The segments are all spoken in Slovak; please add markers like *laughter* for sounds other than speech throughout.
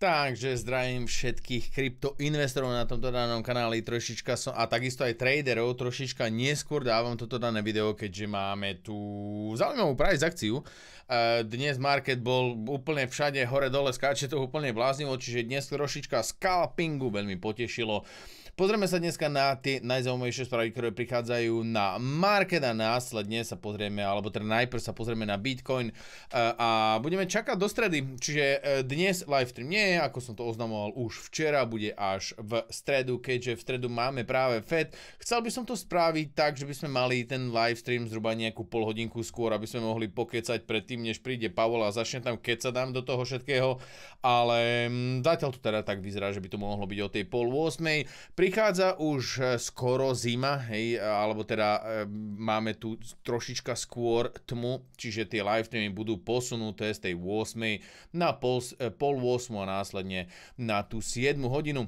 Takže zdravím všetkých kryptoinvestorov na tomto danom kanáli trošička som, a takisto aj traderov trošička neskôr dávam toto dané video, keďže máme tu zaujímavú price akciu. E, dnes market bol úplne všade hore dole, skáče to úplne bláznivo, čiže dnes trošička scalpingu veľmi potešilo. Pozrieme sa dneska na tie najzaujímavejšie správy, ktoré prichádzajú na market a následne sa pozrieme, alebo teda najprv sa pozrieme na Bitcoin e, a budeme čakať do stredy. Čiže e, dnes live stream nie je, ako som to oznamoval už včera, bude až v stredu, keďže v stredu máme práve FED. Chcel by som to spraviť tak, že by sme mali ten live stream zhruba nejakú polhodinku skôr, aby sme mohli pokecať predtým, než príde Pavol a začne tam keď sa dám do toho všetkého, ale mm, zatiaľ to teda tak vyzerá, že by to mohlo byť o tej pol 8. Pri Prichádza už e, skoro zima, hej, e, alebo teda e, máme tu trošička skôr tmu, čiže tie live streamy budú posunuté z tej 8 na pol, pol 8 a následne na tú 7 hodinu.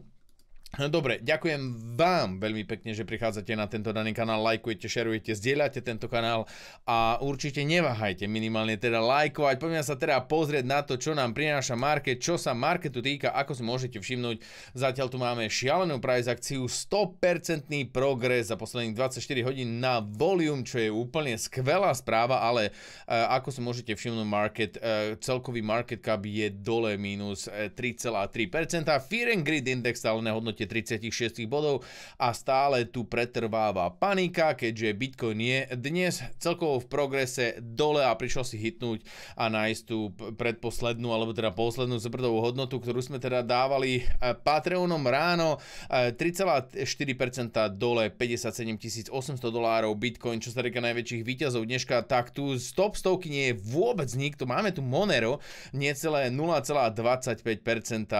No dobre, ďakujem vám veľmi pekne, že prichádzate na tento daný kanál, lajkujete, šerujete, zdieľate tento kanál a určite neváhajte minimálne teda lajkovať. Poďme sa teda pozrieť na to, čo nám prináša market, čo sa marketu týka, ako si môžete všimnúť. Zatiaľ tu máme šialenú price akciu, 100% progres za posledných 24 hodín na volume, čo je úplne skvelá správa, ale e, ako si môžete všimnúť, market, e, celkový market cap je dole minus 3,3%. E, Fear and Grid Index stále nehodnotí hodnote 36 bodov a stále tu pretrváva panika, keďže Bitcoin je dnes celkovo v progrese dole a prišlo si hitnúť a nájsť tú predposlednú alebo teda poslednú zbrdovú hodnotu, ktorú sme teda dávali e, Patreonom ráno 3,4% e, dole 57 800 dolárov Bitcoin, čo sa reka najväčších výťazov dneška, tak tu z top stovky nie je vôbec nikto. Máme tu Monero, necelé 0,25% e,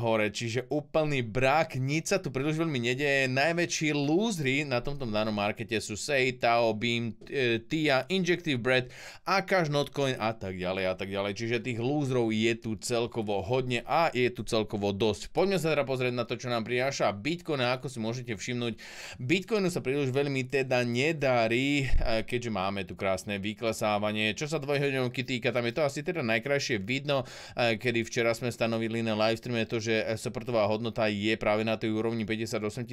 hore, čiže úplný brá tak, nič sa tu príliš veľmi nedeje. Najväčší lúzry na tomto danom markete sú Sei, Tao, Beam, e, Tia, Injective Bread, Akash, Notcoin a tak ďalej a tak ďalej. Čiže tých lúzrov je tu celkovo hodne a je tu celkovo dosť. Poďme sa teda pozrieť na to, čo nám prináša Bitcoin a ako si môžete všimnúť. Bitcoinu sa príliš veľmi teda nedarí, e, keďže máme tu krásne vyklesávanie. Čo sa dvojhodňovky týka, tam je to asi teda najkrajšie vidno, e, kedy včera sme stanovili na livestreame to, že supportová hodnota je práve práve na tej úrovni 58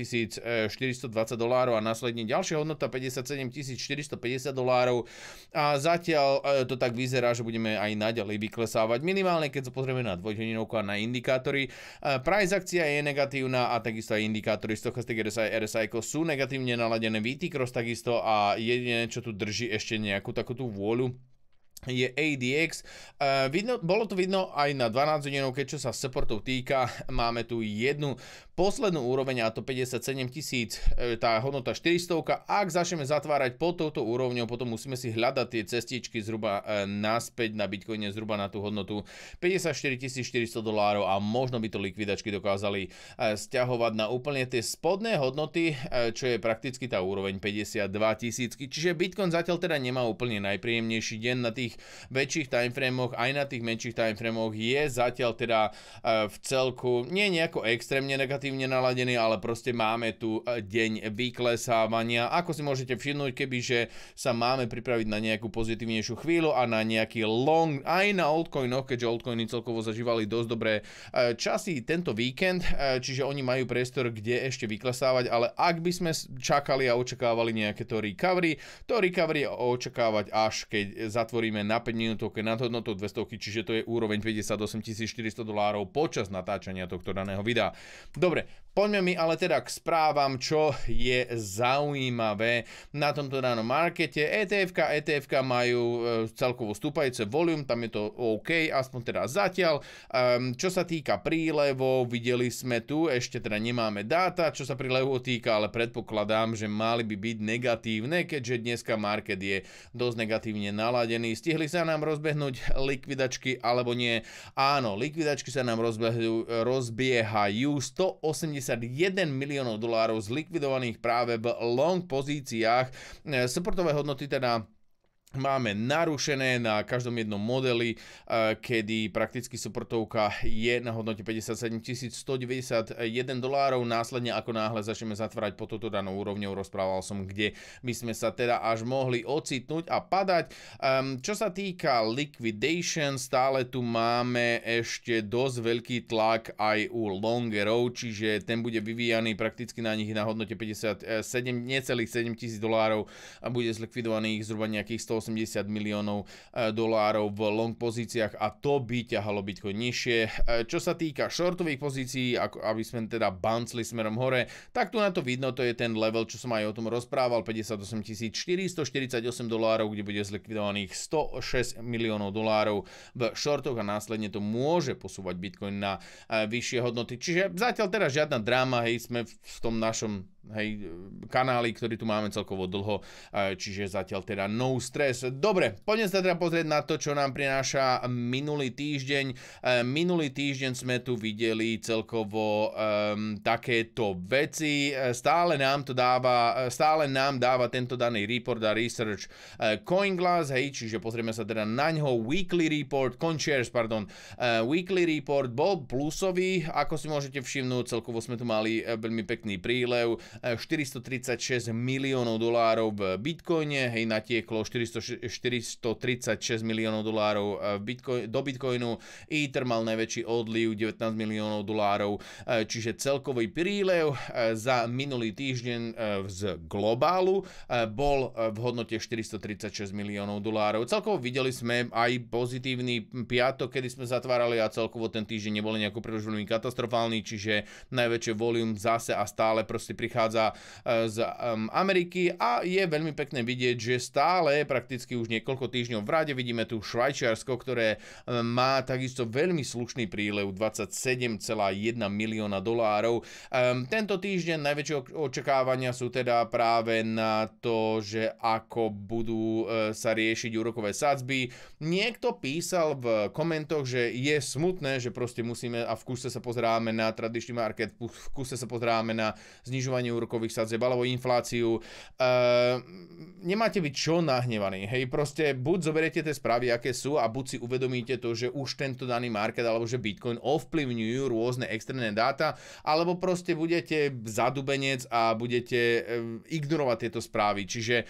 420 dolárov a následne ďalšia hodnota 57 450 dolárov a zatiaľ e, to tak vyzerá, že budeme aj naďalej vyklesávať minimálne, keď sa pozrieme na dvojhodinovku a na indikátory. E, price akcia je negatívna a takisto aj indikátory Stochastic RSI RSI sú negatívne naladené, VT Cross takisto a jediné, čo tu drží ešte nejakú takú tú vôľu je ADX. Uh, e, vidno, bolo to vidno aj na 12 hodinov, keď čo sa supportov týka, *laughs* máme tu jednu poslednú úroveň a to 57 tisíc, e, tá hodnota 400. Ak začneme zatvárať pod touto úrovňou, potom musíme si hľadať tie cestičky zhruba e, naspäť na Bitcoine, zhruba na tú hodnotu 54 400 dolárov a možno by to likvidačky dokázali stiahovať na úplne tie spodné hodnoty, čo je prakticky tá úroveň 52 tisícky. Čiže Bitcoin zatiaľ teda nemá úplne najpríjemnejší deň na tých tých väčších timeframoch, aj na tých menších timeframoch je zatiaľ teda e, v celku nie nejako extrémne negatívne naladený, ale proste máme tu e, deň vyklesávania. Ako si môžete všimnúť, kebyže sa máme pripraviť na nejakú pozitívnejšiu chvíľu a na nejaký long, aj na altcoinoch, no, keďže altcoiny celkovo zažívali dosť dobré e, časy tento víkend, čiže oni majú priestor, kde ešte vyklesávať, ale ak by sme čakali a očakávali nejaké to recovery, to recovery očakávať až keď zatvoríme robíme na 5 minútovke nad hodnotou 200, čiže to je úroveň 58 400 dolárov počas natáčania tohto daného videa. Dobre, Poďme mi ale teda k správam, čo je zaujímavé na tomto danom markete. etf etf majú e, celkovo stúpajúce volume, tam je to OK, aspoň teda zatiaľ. Um, čo sa týka prílevov, videli sme tu, ešte teda nemáme dáta, čo sa prílevov týka, ale predpokladám, že mali by byť negatívne, keďže dneska market je dosť negatívne naladený. Stihli sa nám rozbehnúť likvidačky alebo nie? Áno, likvidačky sa nám rozbiehajú, rozbiehajú 180 51 miliónov dolárov zlikvidovaných práve v long pozíciách. E, Supportové hodnoty teda máme narušené na každom jednom modeli, eh, kedy prakticky suportovka je na hodnote 57 191 dolárov. Následne ako náhle začneme zatvárať po túto danou úrovňou, rozprával som, kde by sme sa teda až mohli ocitnúť a padať. Ehm, čo sa týka liquidation, stále tu máme ešte dosť veľký tlak aj u longerov, čiže ten bude vyvíjaný prakticky na nich na hodnote 57, necelých 7 tisíc dolárov a bude zlikvidovaných zhruba nejakých 100 80 miliónov e, dolárov v long pozíciách a to by ťahalo Bitcoin nižšie. E, čo sa týka shortových pozícií, aby sme teda bouncli smerom hore, tak tu na to vidno, to je ten level, čo som aj o tom rozprával, 58 448 dolárov, kde bude zlikvidovaných 106 miliónov dolárov v shortoch a následne to môže posúvať Bitcoin na e, vyššie hodnoty. Čiže zatiaľ teraz žiadna dráma, hej, sme v tom našom hej, kanály, ktorý tu máme celkovo dlho, e, čiže zatiaľ teda no stress. Dobre, poďme sa teda pozrieť na to, čo nám prináša minulý týždeň. E, minulý týždeň sme tu videli celkovo um, takéto veci. E, stále nám to dáva, stále nám dáva tento daný report a research CoinGlass, hej, čiže pozrieme sa teda na ňo. Weekly report, CoinShares, pardon, uh, Weekly report bol plusový, ako si môžete všimnúť, celkovo sme tu mali veľmi pekný prílev, 436 miliónov dolárov v bitcoine, hej, natieklo 436 miliónov dolárov eh, do bitcoinu, Ether mal najväčší odliv 19 miliónov dolárov, eh, čiže celkový prílev eh, za minulý týždeň z globálu bol v hodnote 436 miliónov dolárov. Celkovo videli sme aj pozitívny piatok, kedy sme zatvárali a celkovo ten týždeň nebol nejako príliš katastrofálny, čiže najväčšie volum zase a stále proste prichádza pochádza eh, z Ameriky a je veľmi pekné vidieť, že stále prakticky už niekoľko týždňov v rade vidíme tu Švajčiarsko, ktoré eh, má takisto veľmi slušný prílev 27,1 milióna dolárov. Tento týždeň najväčšie očakávania sú teda práve na to, že ako budú eh, sa riešiť úrokové sadzby. Niekto písal v komentoch, že je smutné, že proste musíme a v kuse sa pozeráme na tradičný market, v kuse sa pozeráme na znižovanie úrokových sadzieb alebo infláciu. E, nemáte byť čo nahnevaný. Hej, proste buď zoberiete tie správy, aké sú a buď si uvedomíte to, že už tento daný market alebo že Bitcoin ovplyvňujú rôzne externé dáta, alebo proste budete zadubenec a budete e, ignorovať tieto správy. Čiže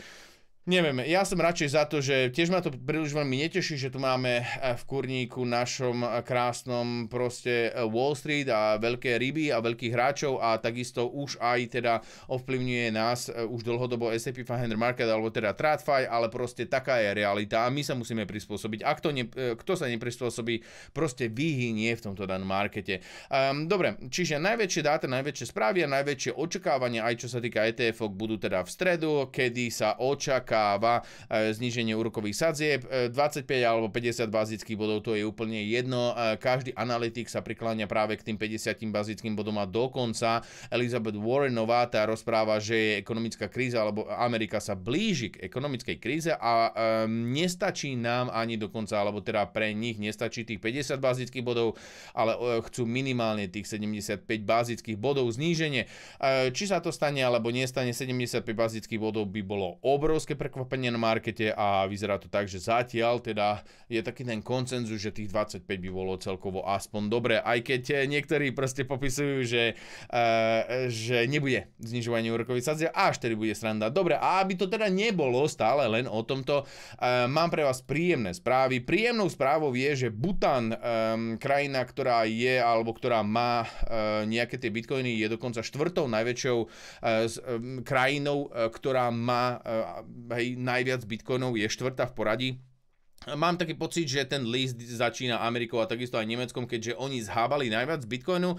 Neviem, ja som radšej za to, že tiež ma to príliš veľmi neteší, že tu máme eh, v kurníku našom eh, krásnom proste eh, Wall Street a veľké ryby a veľkých hráčov a takisto už aj teda ovplyvňuje nás už dlhodobo S&P 500 Market alebo teda TradFi, ale proste taká je realita a my sa musíme prispôsobiť. A kto, ne, kto sa neprispôsobí, proste vyhynie v tomto danom markete. Um, dobre, čiže najväčšie dáta, najväčšie správy a najväčšie očakávania aj čo sa týka ETF-ok budú teda v stredu, kedy sa očaká očakáva e, zníženie úrokových sadzieb. 25 e, alebo 50 bazických bodov to je úplne jedno. E, každý analytik sa prikláňa práve k tým 50 bazickým bodom a dokonca Elizabeth Warrenová tá rozpráva, že je ekonomická kríza alebo Amerika sa blíži k ekonomickej kríze a um, nestačí nám ani dokonca, alebo teda pre nich nestačí tých 50 bazických bodov, ale chcú minimálne tých 75 bazických bodov zníženie. Či sa to stane alebo nestane, 75 bazických bodov by bolo obrovské pre prekvapenie na markete a vyzerá to tak, že zatiaľ teda je taký ten koncenzus, že tých 25 by bolo celkovo aspoň dobre, aj keď eh, niektorí proste popisujú, že, uh, že nebude znižovanie úrokových a až tedy bude sranda. Dobre, a aby to teda nebolo stále len o tomto, uh, mám pre vás príjemné správy. Príjemnou správou je, že Butan, um, ehm, krajina, ktorá je alebo ktorá má uh, nejaké tie bitcoiny, je dokonca štvrtou najväčšou uh, s, um, krajinou, uh, ktorá má hej, najviac bitcoinov je štvrtá v poradí, Mám taký pocit, že ten list začína Amerikou a takisto aj Nemeckom, keďže oni zhábali najviac Bitcoinu. E,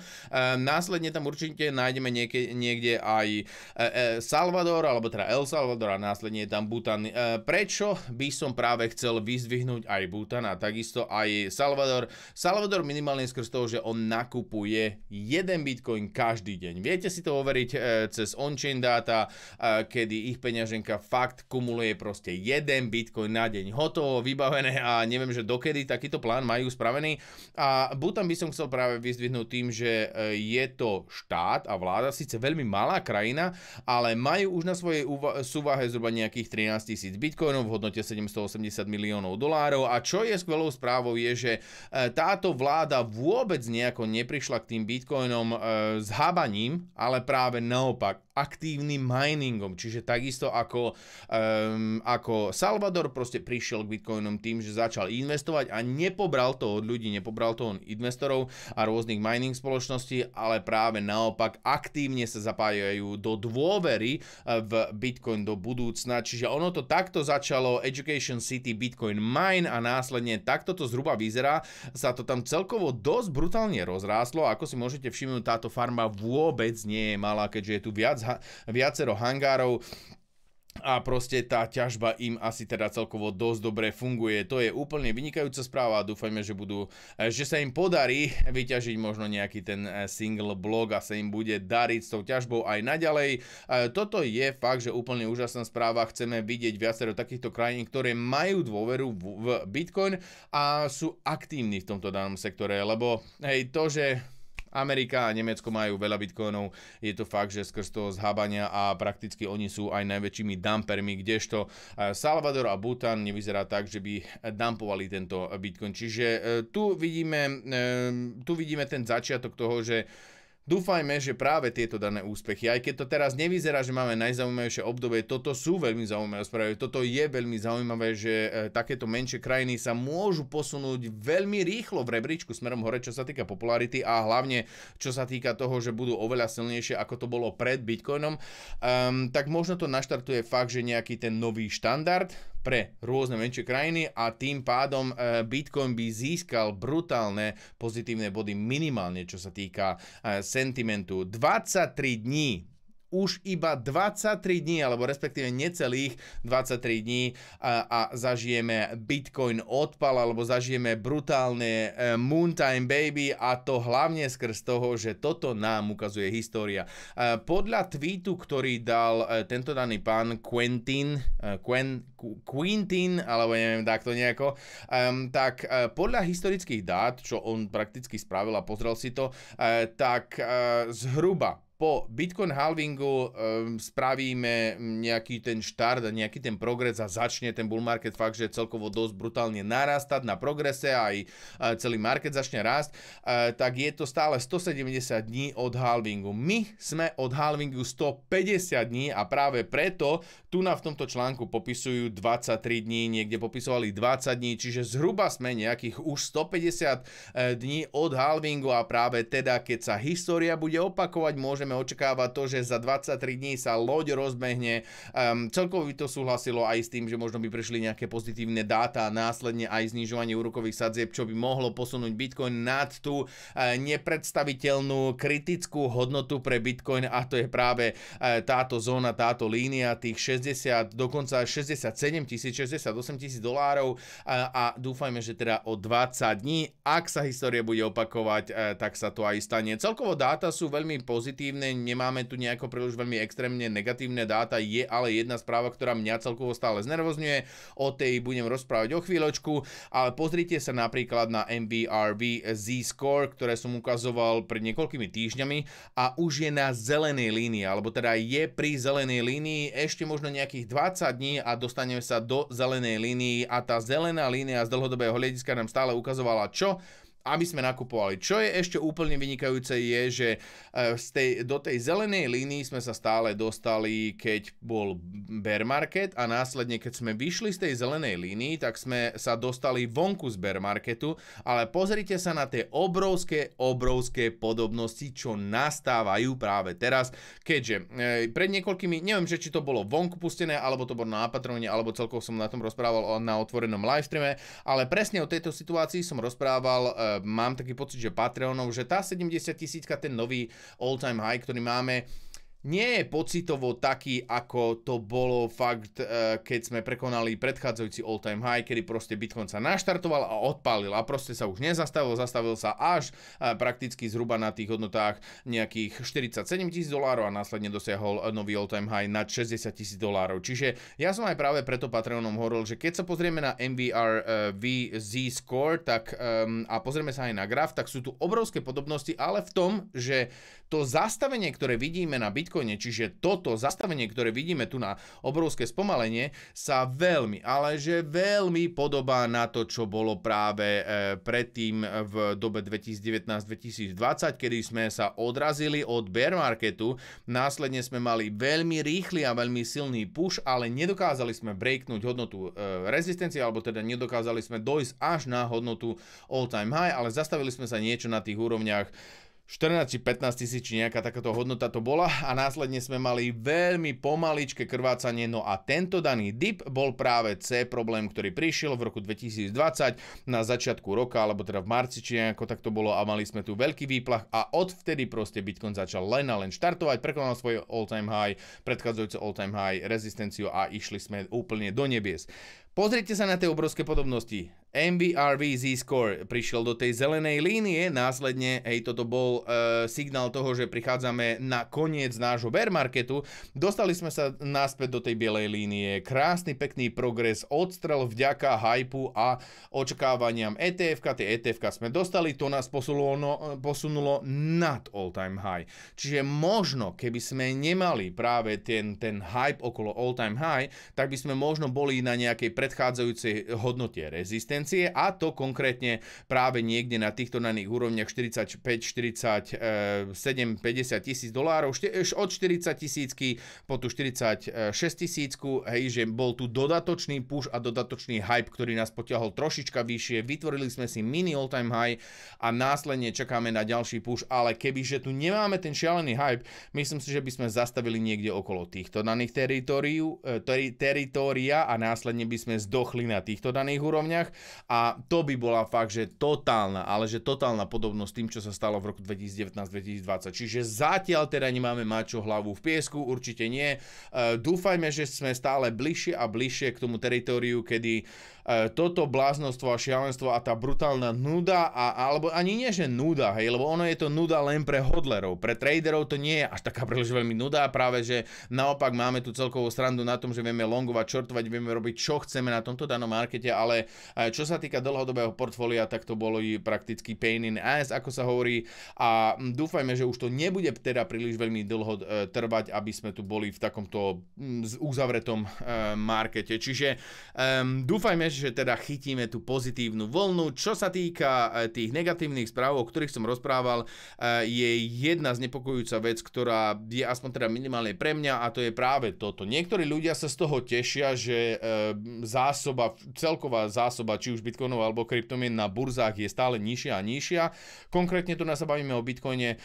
následne tam určite nájdeme nieke, niekde aj e, e, Salvador, alebo teda El Salvador a následne je tam Butan. E, prečo by som práve chcel vyzdvihnúť aj Bhutan a takisto aj Salvador? Salvador minimálne skrz toho, že on nakupuje jeden Bitcoin každý deň. Viete si to overiť e, cez on-chain data, e, kedy ich peňaženka fakt kumuluje proste jeden Bitcoin na deň. Hotovo, vybavujú vybavené a neviem, že dokedy takýto plán majú spravený. A Bhutan by som chcel práve vyzdvihnúť tým, že e, je to štát a vláda, síce veľmi malá krajina, ale majú už na svojej súvahe zhruba nejakých 13 tisíc bitcoinov v hodnote 780 miliónov dolárov. A čo je skvelou správou je, že e, táto vláda vôbec nejako neprišla k tým bitcoinom e, s habaním, ale práve naopak aktívnym miningom, čiže takisto ako, um, ako Salvador proste prišiel k bitcoinom tým, že začal investovať a nepobral to od ľudí, nepobral to od investorov a rôznych mining spoločností, ale práve naopak aktívne sa zapájajú do dôvery eh, v bitcoin do budúcna, čiže ono to takto začalo Education City Bitcoin Mine a následne takto to zhruba vyzerá, sa to tam celkovo dosť brutálne rozráslo, ako si môžete všimnúť, táto farma vôbec nie je malá, keďže je tu viac ha- viacero hangárov a proste tá ťažba im asi teda celkovo dosť dobre funguje. To je úplne vynikajúca správa a dúfajme, že, budú, e, že sa im podarí vyťažiť možno nejaký ten e, single blog a sa im bude dariť s tou ťažbou aj naďalej. E, toto je fakt, že úplne úžasná správa. Chceme vidieť viacero takýchto krajín, ktoré majú dôveru v Bitcoin a sú aktívni v tomto danom sektore, lebo hej, to, že Amerika a Nemecko majú veľa bitcoinov. Je to fakt, že skrz toho zhábania a prakticky oni sú aj najväčšími dumpermi, kdežto eh, Salvador a Bhutan nevyzerá tak, že by dumpovali tento bitcoin. Čiže eh, tu vidíme, eh, tu vidíme ten začiatok toho, že Dúfajme, že práve tieto dané úspechy, aj keď to teraz nevyzerá, že máme najzaujímavejšie obdobie, toto sú veľmi zaujímavé správy, toto je veľmi zaujímavé, že e, takéto menšie krajiny sa môžu posunúť veľmi rýchlo v rebríčku smerom hore, čo sa týka popularity a hlavne čo sa týka toho, že budú oveľa silnejšie, ako to bolo pred Bitcoinom, um, tak možno to naštartuje fakt, že nejaký ten nový štandard, pre rôzne menšie krajiny a tým pádom e, Bitcoin by získal brutálne pozitívne body minimálne, čo sa týka e, sentimentu. 23 dní už iba 23 dní, alebo respektíve necelých 23 dní a, a zažijeme Bitcoin odpal, alebo zažijeme brutálne e, Moontime Baby a to hlavne skrz toho, že toto nám ukazuje história. E, podľa tweetu, ktorý dal e, tento daný pán Quentin, e, Quen, Quentin, alebo neviem, tak to nejako, e, tak e, podľa historických dát, čo on prakticky spravil a pozrel si to, e, tak e, zhruba po Bitcoin halvingu um, spravíme nejaký ten štart a nejaký ten progres a začne ten bull market fakt, že celkovo dosť brutálne narastať na progrese a aj celý market začne rast, uh, tak je to stále 170 dní od halvingu. My sme od halvingu 150 dní a práve preto tu na v tomto článku popisujú 23 dní, niekde popisovali 20 dní, čiže zhruba sme nejakých už 150 e, dní od halvingu a práve teda keď sa história bude opakovať, môžeme samozrejme očakáva to, že za 23 dní sa loď rozbehne. Um, celkovo by to súhlasilo aj s tým, že možno by prišli nejaké pozitívne dáta a následne aj znižovanie úrokových sadzieb, čo by mohlo posunúť Bitcoin nad tú uh, nepredstaviteľnú kritickú hodnotu pre Bitcoin a to je práve uh, táto zóna, táto línia tých 60, dokonca 67 tisíc, 68 tisíc dolárov uh, a dúfajme, že teda o 20 dní, ak sa história bude opakovať, uh, tak sa to aj stane. Celkovo dáta sú veľmi pozitívne negatívne, nemáme tu nejako príliš veľmi extrémne negatívne dáta, je ale jedna správa, ktorá mňa celkovo stále znervozňuje, o tej budem rozprávať o chvíľočku, ale pozrite sa napríklad na MBRV Z-Score, ktoré som ukazoval pred niekoľkými týždňami a už je na zelenej línii, alebo teda je pri zelenej línii ešte možno nejakých 20 dní a dostaneme sa do zelenej línii a tá zelená línia z dlhodobého hľadiska nám stále ukazovala čo? aby sme nakupovali. Čo je ešte úplne vynikajúce je, že e, z tej, do tej zelenej línii sme sa stále dostali, keď bol bear market a následne, keď sme vyšli z tej zelenej línii, tak sme sa dostali vonku z bear marketu, ale pozrite sa na tie obrovské, obrovské podobnosti, čo nastávajú práve teraz, keďže e, pred niekoľkými, neviem, že či to bolo vonku pustené, alebo to bolo na patrone, alebo celkovo som na tom rozprával na otvorenom livestreame, ale presne o tejto situácii som rozprával e, mám taký pocit, že Patreonov, že tá 70 tisícka, ten nový all-time high, ktorý máme, nie je pocitovo taký, ako to bolo fakt, e, keď sme prekonali predchádzajúci all-time high, kedy proste Bitcoin sa naštartoval a odpálil a proste sa už nezastavil, zastavil sa až e, prakticky zhruba na tých hodnotách nejakých 47 tisíc dolárov a následne dosiahol e, nový all-time high na 60 tisíc dolárov. Čiže ja som aj práve preto Patreonom hovoril, že keď sa pozrieme na MVR VZ score tak, a pozrieme sa aj na graf, tak sú tu obrovské podobnosti, ale v tom, že to zastavenie, ktoré vidíme na Bitcoin, Bitcoine. Čiže toto zastavenie, ktoré vidíme tu na obrovské spomalenie, sa veľmi, ale že veľmi podobá na to, čo bolo práve e, predtým v dobe 2019-2020, kedy sme sa odrazili od bear marketu. Následne sme mali veľmi rýchly a veľmi silný push, ale nedokázali sme breaknúť hodnotu e, rezistencie, alebo teda nedokázali sme dojsť až na hodnotu all time high, ale zastavili sme sa niečo na tých úrovniach 14 či 15 tisíc, či nejaká takáto hodnota to bola a následne sme mali veľmi pomaličké krvácanie, no a tento daný dip bol práve C problém, ktorý prišiel v roku 2020 na začiatku roka, alebo teda v marci, či nejako tak to bolo a mali sme tu veľký výplach a odvtedy proste Bitcoin začal len a len štartovať, prekonal svoje all time high, predchádzajúce all time high rezistenciu a išli sme úplne do nebies. Pozrite sa na tie obrovské podobnosti. MVRV Z-Score prišiel do tej zelenej línie, následne, hej, toto bol e, signál toho, že prichádzame na koniec nášho bear marketu. Dostali sme sa naspäť do tej bielej línie. Krásny, pekný progres, odstrel vďaka hypu a očakávaniam etf -ka. Tie etf sme dostali, to nás posunulo, no, posunulo nad all-time high. Čiže možno, keby sme nemali práve ten, ten hype okolo all-time high, tak by sme možno boli na nejakej pre predchádzajúcej hodnote rezistencie a to konkrétne práve niekde na týchto daných úrovniach 45, 47, 50 tisíc dolárov, od 40 tisícky po tú 46 tisícku, hej, že bol tu dodatočný push a dodatočný hype, ktorý nás potiahol trošička vyššie, vytvorili sme si mini all-time high a následne čakáme na ďalší push, ale kebyže tu nemáme ten šialený hype, myslím si, že by sme zastavili niekde okolo týchto daných teritóriu, eh, teritoria a následne by sme úplne zdochli na týchto daných úrovniach a to by bola fakt, že totálna, ale že totálna podobnosť tým, čo sa stalo v roku 2019-2020. Čiže zatiaľ teda nemáme mačo hlavu v piesku, určite nie. E, dúfajme, že sme stále bližšie a bližšie k tomu teritoriu, kedy e, toto bláznostvo a šialenstvo a tá brutálna nuda, a, alebo ani nie, že nuda, hej, lebo ono je to nuda len pre hodlerov, pre traderov to nie je až taká príliš veľmi nuda, práve že naopak máme tu celkovú strandu na tom, že vieme longovať, čortovať vieme robiť čo chceme chceme na tomto danom markete, ale e, čo sa týka dlhodobého portfólia, tak to bolo i prakticky pain in ass, ako sa hovorí a dúfajme, že už to nebude teda príliš veľmi dlho e, trvať, aby sme tu boli v takomto uzavretom e, markete. Čiže dúfajme, že teda chytíme tú pozitívnu voľnu. Čo sa týka tých negatívnych správ, o ktorých som rozprával, je jedna znepokojujúca vec, ktorá je aspoň teda minimálne pre mňa a to je práve toto. Niektorí ľudia sa z toho tešia, že zásoba, celková zásoba či už bitcoinov alebo kryptomien na burzách je stále nižšia a nižšia. Konkrétne tu nás sa bavíme o bitcoine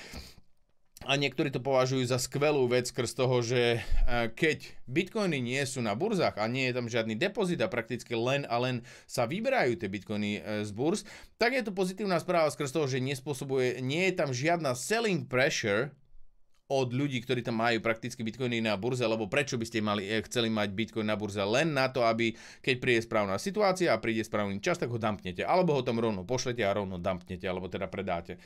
a niektorí to považujú za skvelú vec skrz toho, že e, keď bitcoiny nie sú na burzách a nie je tam žiadny depozit a prakticky len a len sa vyberajú tie bitcoiny e, z burz, tak je to pozitívna správa skrz toho, že nespôsobuje, nie je tam žiadna selling pressure od ľudí, ktorí tam majú prakticky bitcoiny na burze, lebo prečo by ste mali, eh, chceli mať bitcoin na burze len na to, aby keď príde správna situácia a príde správny čas, tak ho dumpnete, alebo ho tam rovno pošlete a rovno dumpnete, alebo teda predáte.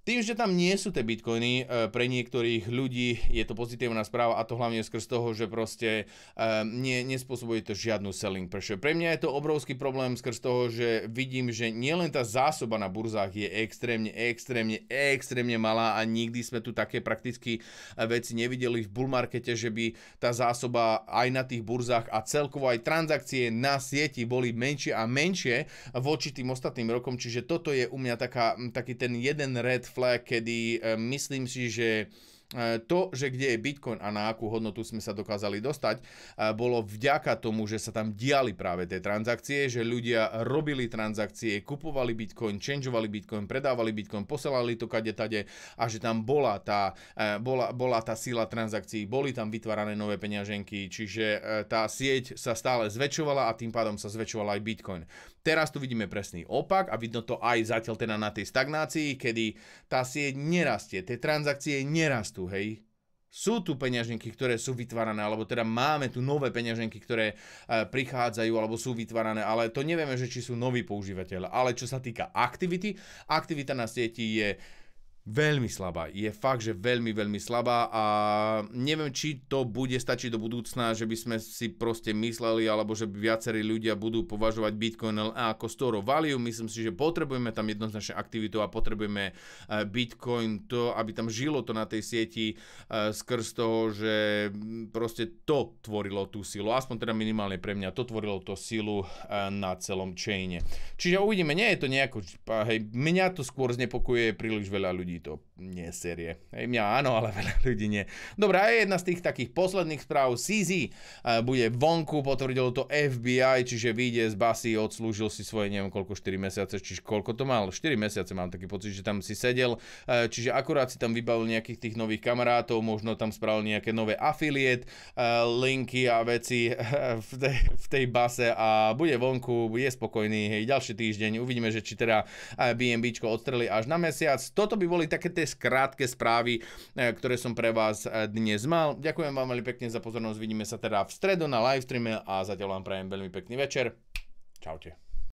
Tým, že tam nie sú tie bitcoiny, e, pre niektorých ľudí je to pozitívna správa a to hlavne skrz toho, že proste e, nie, nespôsobuje to žiadnu selling pressure. Pre mňa je to obrovský problém skrz toho, že vidím, že nielen tá zásoba na burzách je extrémne, extrémne, extrémne malá a nikdy sme tu také prakticky e, veci nevideli v Bullmarkete, že by tá zásoba aj na tých burzách a celkovo aj transakcie na sieti boli menšie a menšie voči tým ostatným rokom, čiže toto je u mňa taká, taký ten jeden red flag, kedy e, myslím si, že e, to, že kde je Bitcoin a na akú hodnotu sme sa dokázali dostať, e, bolo vďaka tomu, že sa tam diali práve tie transakcie, že ľudia robili transakcie, kupovali Bitcoin, changeovali Bitcoin, predávali Bitcoin, posielali to kade tade a že tam bola tá, bola, bola tá sila transakcií, boli tam vytvárané nové peňaženky, čiže tá sieť sa stále zväčšovala a tým pádom sa zväčšovala aj Bitcoin. Teraz tu vidíme presný opak a vidno to aj zatiaľ teda na tej stagnácii, kedy tá sieť nerastie, tie transakcie nerastú, hej. Sú tu peňaženky, ktoré sú vytvárané, alebo teda máme tu nové peňaženky, ktoré e, prichádzajú alebo sú vytvárané, ale to nevieme, že či sú noví používateľ. Ale čo sa týka aktivity, aktivita na sieti je Veľmi slabá, je fakt, že veľmi, veľmi slabá a neviem, či to bude stačiť do budúcna, že by sme si proste mysleli, alebo že viacerí ľudia budú považovať Bitcoin LA ako store value. Myslím si, že potrebujeme tam jednoznačne aktivitu a potrebujeme e, Bitcoin to, aby tam žilo to na tej sieti e, skrz toho, že proste to tvorilo tú silu, aspoň teda minimálne pre mňa, to tvorilo to silu e, na celom chaine. Čiže uvidíme, nie je to nejako, hej, mňa to skôr znepokuje príliš veľa ľudí infinito nie série. mňa áno, ale *laughs* veľa ľudí nie. Dobre, a jedna z tých takých posledných správ. CZ eh, bude vonku, potvrdilo to FBI, čiže vyjde z basy, odslúžil si svoje neviem koľko, 4 mesiace, čiže koľko to mal? 4 mesiace mám taký pocit, že tam si sedel, eh, čiže akurát si tam vybavil nejakých tých nových kamarátov, možno tam spravil nejaké nové afiliét, eh, linky a veci *laughs* v tej, v tej base a bude vonku, je spokojný, hej, ďalší týždeň, uvidíme, že či teda BNBčko odstreli až na mesiac. Toto by boli také tie krátke správy, e, ktoré som pre vás e, dnes mal. Ďakujem vám veľmi pekne za pozornosť, vidíme sa teda v stredu na livestreame a zatiaľ vám prajem veľmi pekný večer. Čaute.